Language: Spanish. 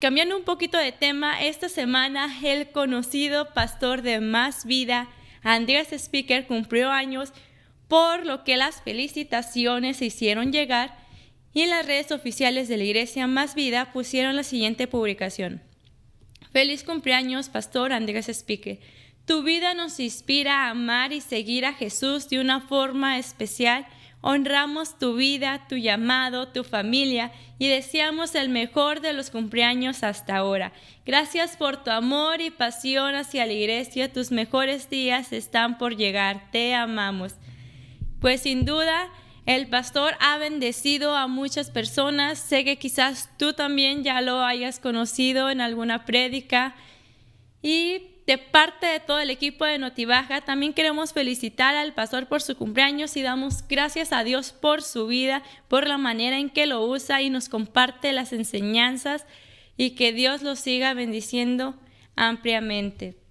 Cambiando un poquito de tema, esta semana el conocido pastor de Más Vida, Andrés Speaker, cumplió años, por lo que las felicitaciones se hicieron llegar y en las redes oficiales de la Iglesia Más Vida pusieron la siguiente publicación. Feliz cumpleaños, pastor Andrés Speaker. Tu vida nos inspira a amar y seguir a Jesús de una forma especial Honramos tu vida, tu llamado, tu familia y deseamos el mejor de los cumpleaños hasta ahora. Gracias por tu amor y pasión hacia la iglesia. Tus mejores días están por llegar. Te amamos. Pues sin duda, el pastor ha bendecido a muchas personas. Sé que quizás tú también ya lo hayas conocido en alguna prédica. Y de parte de todo el equipo de Notibaja, también queremos felicitar al pastor por su cumpleaños y damos gracias a Dios por su vida, por la manera en que lo usa y nos comparte las enseñanzas y que Dios lo siga bendiciendo ampliamente.